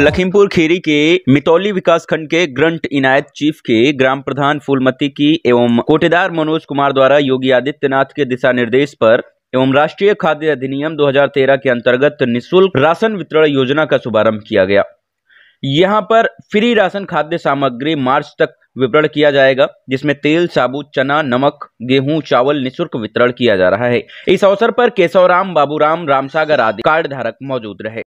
लखीमपुर खीरी के मितौली विकास खंड के ग्रंट इनायत चीफ के ग्राम प्रधान फूलमती की एवं कोटेदार मनोज कुमार द्वारा योगी आदित्यनाथ के दिशा निर्देश पर एवं राष्ट्रीय खाद्य अधिनियम 2013 के अंतर्गत निशुल्क राशन वितरण योजना का शुभारंभ किया गया यहां पर फ्री राशन खाद्य सामग्री मार्च तक वितरण किया जाएगा जिसमें तेल साबुत चना नमक गेहूं चावल निशुल्क वितरण किया जा रहा है इस अवसर पर केशवराम बाबूराम रामसागर आदि कार्ड धारक मौजूद रहे